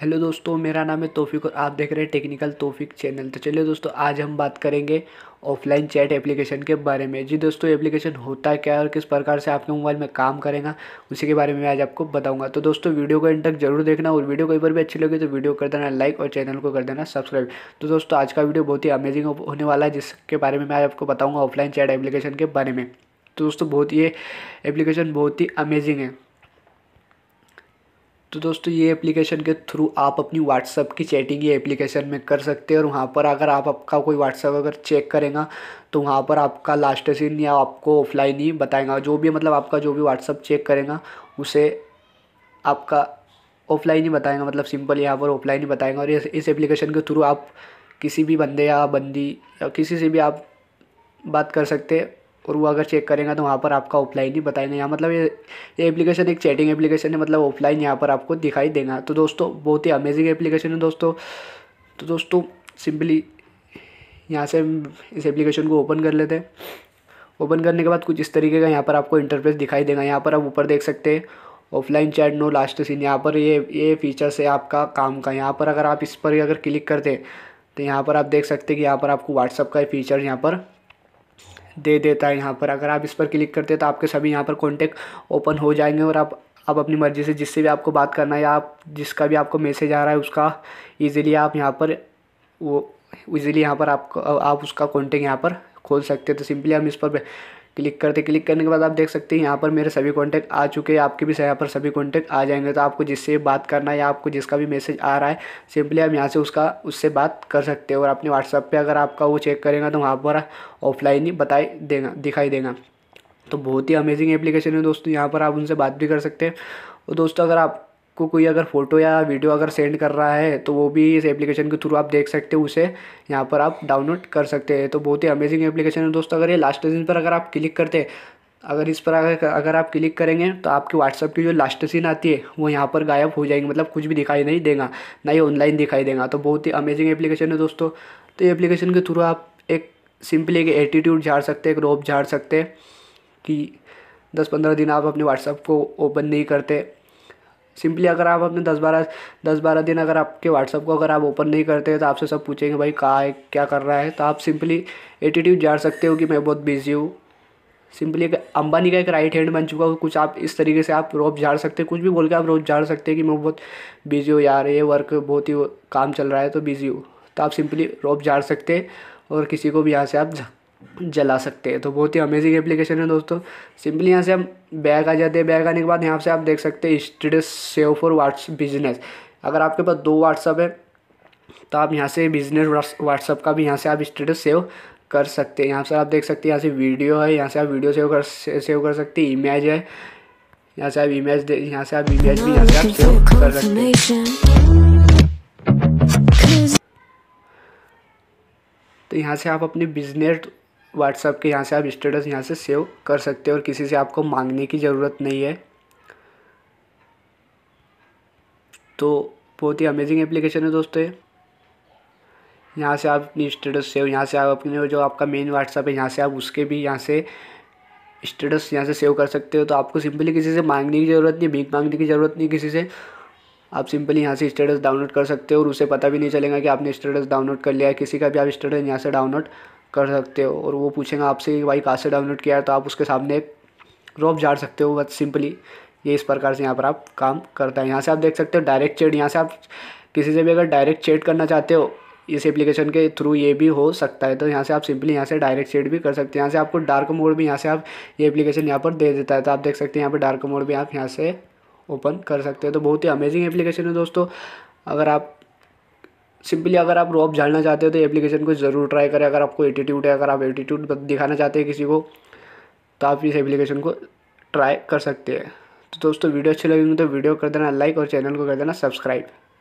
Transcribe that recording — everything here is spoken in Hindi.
हेलो दोस्तों मेरा नाम है तोफिक और आप देख रहे हैं टेक्निकल तोफिक चैनल तो चलिए दोस्तों आज हम बात करेंगे ऑफलाइन चैट एप्लीकेशन के बारे में जी दोस्तों एप्लीकेशन होता क्या है और किस प्रकार से आपके मोबाइल में काम करेगा उसी के बारे में आज आपको बताऊंगा तो दोस्तों वीडियो को इंटक तक जरूर देखना और वीडियो कहीं पर भी अच्छी लगे तो वीडियो कर देना लाइक और चैनल को कर देना सब्सक्राइब तो दोस्तों आज का वीडियो बहुत ही अमेजिंग होने वाला है जिसके बारे में मैं आज आपको बताऊँगा ऑफलाइन चैट एप्लीकेशन के बारे में तो दोस्तों बहुत ये एप्लीकेशन बहुत ही अमेजिंग है तो दोस्तों ये एप्लीकेशन के थ्रू आप अपनी व्हाट्सअप की चैटिंग ये एप्लीकेशन में कर सकते हैं और वहाँ पर अगर आप आपका कोई व्हाट्सअप अगर चेक करेगा तो वहाँ पर आपका लास्ट सीन या आपको ऑफलाइन ही बताएगा जो भी मतलब आपका जो भी व्हाट्सअप चेक करेगा उसे आपका ऑफलाइन ही बताएगा मतलब सिंपल यहाँ पर ऑफलाइन ही बताएगा और इस एप्लीकेशन के थ्रू आप किसी भी बंदे या बंदी या किसी से भी आप बात कर सकते और वो अगर चेक करेगा तो वहाँ पर आपका ऑफलाइन ही बताएगा यहाँ मतलब ये एप्लीकेशन एक चैटिंग एप्लीकेशन है मतलब ऑफलाइन यहाँ पर आपको दिखाई देगा तो दोस्तों बहुत ही अमेजिंग एप्लीकेशन है दोस्तों तो दोस्तों सिंपली यहाँ से हम इस एप्लीकेशन को ओपन कर लेते हैं ओपन करने के बाद कुछ इस तरीके का यहाँ पर आपको इंटरफेस दिखाई देगा यहाँ पर आप ऊपर देख सकते हैं offline chat no last seen यहाँ पर ये ये फीचर्स है आपका काम का यहाँ पर अगर आप इस पर अगर क्लिक करते तो यहाँ पर आप देख सकते हैं कि यहाँ पर आपको व्हाट्सअप का फीचर यहाँ पर दे देता है यहाँ पर अगर आप इस पर क्लिक करते हैं तो आपके सभी यहाँ पर कॉन्टेक्ट ओपन हो जाएंगे और आप आप अपनी मर्ज़ी से जिससे भी आपको बात करना है या आप जिसका भी आपको मैसेज आ रहा है उसका ईजिली आप यहाँ पर वो ईजिली यहाँ पर आपको आप उसका कॉन्टेक्ट यहाँ पर खोल सकते हैं तो सिंपली हम इस पर क्लिक करते क्लिक करने के बाद आप देख सकते हैं यहाँ पर मेरे सभी कॉन्टैक्ट आ चुके हैं आपके भी यहाँ पर सभी कॉन्टैक्ट आ जाएंगे तो आपको जिससे बात करना है या आपको जिसका भी मैसेज आ रहा है सिंपली आप यहाँ से उसका उससे बात कर सकते हो और अपने व्हाट्सअप पर अगर आपका वो चेक करेगा तो वहाँ पर ऑफलाइन ही बताई देगा दिखाई देगा तो बहुत ही अमेजिंग एप्लीकेशन है दोस्तों यहाँ पर आप उनसे बात भी कर सकते हैं और दोस्तों अगर आप को कोई अगर फ़ोटो या वीडियो अगर सेंड कर रहा है तो वो भी इस एप्लीकेशन के थ्रू आप देख सकते हो उसे यहाँ पर आप डाउनलोड कर सकते हैं तो बहुत ही अमेजिंग एप्लीकेशन है दोस्तों अगर ये लास्ट सीन पर अगर आप क्लिक करते अगर इस पर अगर अगर आप क्लिक करेंगे तो आपके व्हाट्सअप की जो लास्ट सीन आती है वो यहाँ पर गायब हो जाएगी मतलब कुछ भी दिखाई नहीं देगा ना ही ऑनलाइन दिखाई देगा तो बहुत ही अमेजिंग एप्लीकेशन है दोस्तों तो ये एप्लीकेशन के थ्रू आप एक सिंपली एक एटीट्यूड झाड़ सकते एक रोप झाड़ सकते कि दस पंद्रह दिन आप अपने व्हाट्सअप को ओपन नहीं करते सिंपली अगर आप अपने दस बारह दस बारह दिन अगर आपके व्हाट्सअप को अगर आप ओपन नहीं करते हैं तो आपसे सब पूछेंगे भाई कहाँ है क्या कर रहा है तो आप सिंपली एटीट्यूड जान सकते हो कि मैं बहुत बिजी हूँ सिंपली एक अंबानी का एक राइट हैंड बन चुका हो कुछ आप इस तरीके से आप रोप झाड़ सकते हैं कुछ भी बोल के आप रोप झाड़ सकते हैं कि मैं बहुत बिजी हूँ यार ये वर्क बहुत ही काम चल रहा है तो बिज़ी हूँ तो आप सिंपली रोप झाड़ सकते और किसी को भी यहाँ से आप जला सकते हैं तो बहुत ही अमेजिंग एप्लीकेशन है दोस्तों सिंपली यहाँ से हम बैग आ जाते हैं बैग आने के बाद यहाँ से आप देख सकते हैं status save for whats business अगर आपके पास दो व्हाट्सअप है तो आप यहाँ से बिजनेस व्हाट्सअप का भी यहाँ से आप स्टेटस सेव कर सकते हैं यहाँ से आप देख सकते हैं यहाँ से वीडियो है यहाँ से आप वीडियो सेव कर सेव कर सकते हैं इमेज है यहाँ से आप इमेज यहाँ से आप इमेज भी यहाँ से आप सेव कर सकते हैं तो यहाँ से आप अपने बिजनेस व्हाट्सएप के यहाँ से आप स्टेटस यहाँ से सेव कर सकते हो और किसी से आपको मांगने की ज़रूरत नहीं है तो बहुत ही अमेजिंग एप्लीकेशन है दोस्तों ये यहाँ से आप अपनी स्टेटस सेव यहाँ से आप अपने जो आपका मेन व्हाट्सअप है यहाँ से आप उसके भी यहाँ से स्टेटस यहाँ से सेव कर सकते हो तो आपको सिंपली किसी से मांगने की ज़रूरत नहीं भीख मांगने की ज़रूरत नहीं किसी से आप सिंपली यहाँ से स्टेटस डाउनलोड कर सकते हो और उसे पता भी नहीं चलेगा कि आपने स्टेटस डाउनलोड कर लिया है किसी का भी आप स्टेटस यहाँ से डाउनलोड कर सकते हो और वो पूछेंगे आपसे कि भाई कहाँ से डाउनलोड किया है तो आप उसके सामने एक रोप झाड़ सकते हो बस सिंपली ये इस प्रकार से यहाँ पर आप काम करता है यहाँ से आप देख सकते हो डायरेक्ट चेट यहाँ से आप किसी से भी अगर डायरेक्ट चेट करना चाहते हो इस एप्लीकेशन के थ्रू ये भी हो सकता है तो यहाँ से आप सिंपली यहाँ से डायरेक्ट चेट भी कर सकते हैं यहाँ से आपको डार्क मोड भी यहाँ से आप ये एप्लीकेशन यहाँ पर दे देता है तो आप देख सकते हैं यहाँ पर डार्क मोड भी आप यहाँ से ओपन कर सकते हैं तो बहुत ही अमेजिंग एप्लीकेशन है दोस्तों अगर आप सिंपली अगर आप रोब जानना चाहते हो तो एप्लीकेशन को ज़रूर ट्राई करें अगर आपको एटीट्यूड है अगर आप एटीट्यूड दिखाना चाहते हैं किसी को तो आप इस एप्लीकेशन को ट्राई कर सकते हैं तो दोस्तों वीडियो अच्छी लगी तो वीडियो कर देना लाइक और चैनल को कर देना सब्सक्राइब